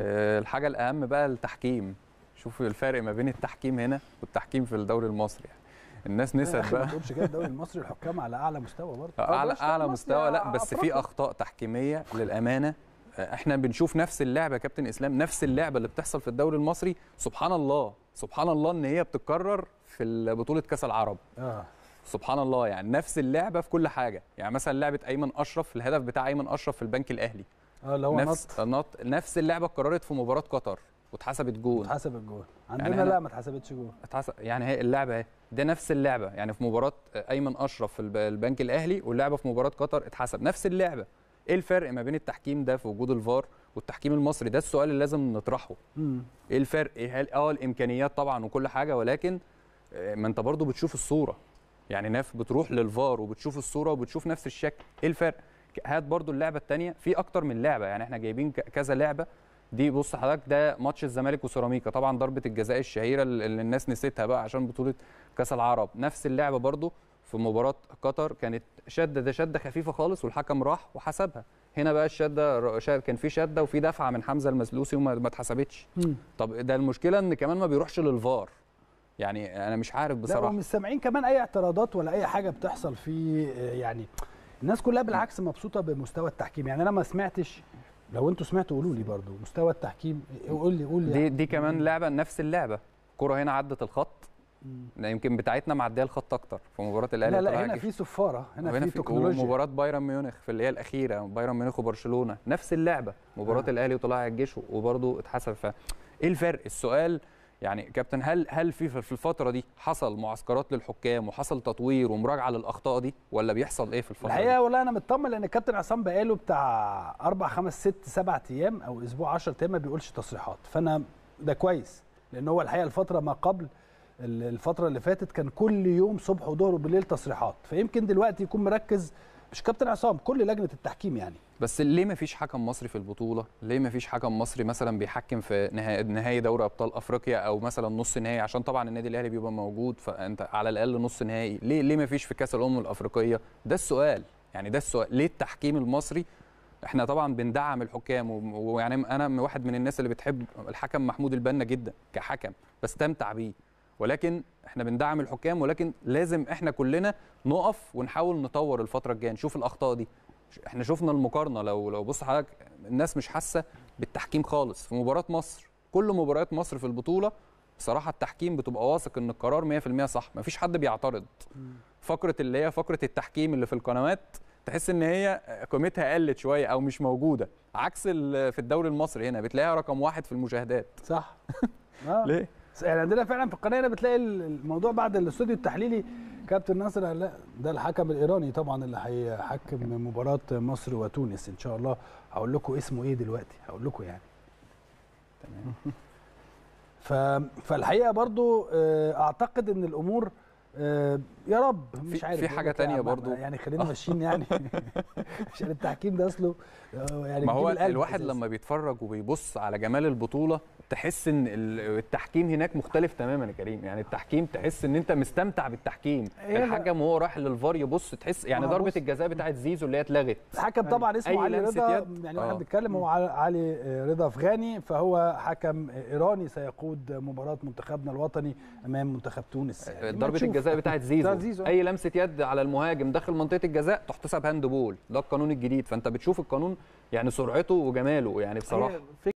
آه، الحاجه الاهم بقى التحكيم شوف الفرق ما بين التحكيم هنا والتحكيم في الدوري المصري يعني. الناس إيه نسيت بقى ما تقولش كده الدوري المصري الحكام على اعلى مستوى برضه آه، أه، اعلى اعلى مستوى لا بس في اخطاء تحكيميه للامانه احنا بنشوف نفس اللعبه يا كابتن اسلام نفس اللعبه اللي بتحصل في الدوري المصري سبحان الله سبحان الله ان هي بتتكرر في بطوله كاس العرب آه. سبحان الله يعني نفس اللعبه في كل حاجه يعني مثلا لعبه ايمن اشرف الهدف بتاع ايمن اشرف في البنك الاهلي اه اللي هو نفس نط نفس اللعبه اتكررت في مباراه قطر واتحسبت جول اتحسبت جول يعني عندنا يعني لا ما اتحسبتش جول اتحسب يعني هي اللعبه اهي ده نفس اللعبه يعني في مباراه ايمن اشرف في البنك الاهلي واللعبه في مباراه قطر اتحسب نفس اللعبه ايه الفرق ما بين التحكيم ده في وجود الفار والتحكيم المصري ده السؤال اللي لازم نطرحه مم. ايه الفرق إيه هل اه الامكانيات طبعا وكل حاجه ولكن آه، ما انت برضو بتشوف الصوره يعني ناف بتروح للفار وبتشوف الصوره وبتشوف نفس الشكل ايه الفرق هات برضو اللعبه الثانيه في اكتر من لعبه يعني احنا جايبين كذا لعبه دي بص حضرتك ده ماتش الزمالك وسيراميكا طبعا ضربه الجزاء الشهيره اللي الناس نسيتها بقى عشان بطوله كاس العرب نفس اللعبه برضو في مباراه قطر كانت شده ده شده خفيفه خالص والحكم راح وحسبها هنا بقى الشده كان في شده وفي دفعه من حمزه المسلوسي وما اتحسبتش طب ده المشكله ان كمان ما بيروحش للفار يعني انا مش عارف بصراحه لا ومش سامعين كمان اي اعتراضات ولا اي حاجه بتحصل في آه، يعني الناس كلها بالعكس مبسوطه بمستوى التحكيم يعني انا ما سمعتش لو انتوا سمعتوا قولوا لي برضو مستوى التحكيم قول لي قول لي دي, دي كمان لعبه نفس اللعبه كرة هنا عدت الخط يمكن بتاعتنا معديه الخط اكتر في مباراه الاهلي لا لا هنا في صفاره هنا, هنا في تكنولوجيا مباراه بايرن ميونخ في اللي هي الاخيره بايرن ميونخ وبرشلونه نفس اللعبه مباراه آه. الاهلي وطلائع الجيش وبرده اتحسب ف ايه الفرق السؤال يعني كابتن هل هل في في الفتره دي حصل معسكرات للحكام وحصل تطوير ومراجعه للاخطاء دي ولا بيحصل ايه في الفتره الحقيقه دي؟ والله انا مطمن لان الكابتن عصام بقاله بتاع اربع خمس ست سبع ايام او اسبوع 10 ايام ما بيقولش تصريحات فانا ده كويس لان هو الحقيقه الفتره ما قبل الفتره اللي فاتت كان كل يوم صبح وظهر وبالليل تصريحات فيمكن دلوقتي يكون مركز مش كابتن عصام كل لجنه التحكيم يعني بس ليه ما فيش حكم مصري في البطوله ليه ما فيش حكم مصري مثلا بيحكم في نهائي نهائي دوري ابطال افريقيا او مثلا نص نهائي عشان طبعا النادي الاهلي بيبقى موجود فانت على الاقل نص نهائي ليه ليه ما فيش في كاس الامم الافريقيه ده السؤال يعني ده السؤال ليه التحكيم المصري احنا طبعا بندعم الحكام ويعني انا واحد من الناس اللي بتحب الحكم محمود البنا جدا كحكم بستمتع بيه ولكن احنا بندعم الحكام ولكن لازم احنا كلنا نقف ونحاول نطور الفتره الجايه نشوف الاخطاء دي احنا شفنا المقارنه لو لو بص حضرتك الناس مش حاسه بالتحكيم خالص في مباراه مصر كل مباريات مصر في البطوله بصراحه التحكيم بتبقى واثق ان القرار 100% صح مفيش حد بيعترض فقره اللي هي فقره التحكيم اللي في القنوات تحس ان هي قيمتها قلت شويه او مش موجوده عكس في الدوري المصري هنا بتلاقيها رقم واحد في المشاهدات صح آه. ليه يعني عندنا فعلا في القناه هنا بتلاقي الموضوع بعد الاستوديو التحليلي كابتن ناصر لا ده الحكم الايراني طبعا اللي هيحكم مباراه مصر وتونس ان شاء الله هقول لكم اسمه ايه دلوقتي هقول لكم يعني تمام فالحقيقه برضو آه، اعتقد ان الامور آه، يا رب مش عارف في حاجه إيه تانية برضو يعني خلينا آه. ماشيين يعني عشان التحكيم ده اصله آه، يعني ما هو الواحد لما بيتفرج وبيبص على جمال البطوله تحس ان التحكيم هناك مختلف تماما يا كريم يعني التحكيم تحس ان انت مستمتع بالتحكيم إيه الحكم وهو رايح للفار يبص تحس يعني ضربه الجزاء بتاعه زيزو اللي هي اتلغت الحكم يعني طبعا اسمه علي رضا يعني واحنا بنتكلم هو علي رضا افغاني فهو حكم ايراني سيقود مباراه منتخبنا الوطني امام منتخب تونس يعني ضربه الجزاء بتاعت زيزو. زيزو اي لمسه يد على المهاجم داخل منطقه الجزاء تحتسب هاند بول ده القانون الجديد فانت بتشوف القانون يعني سرعته وجماله يعني بصراحه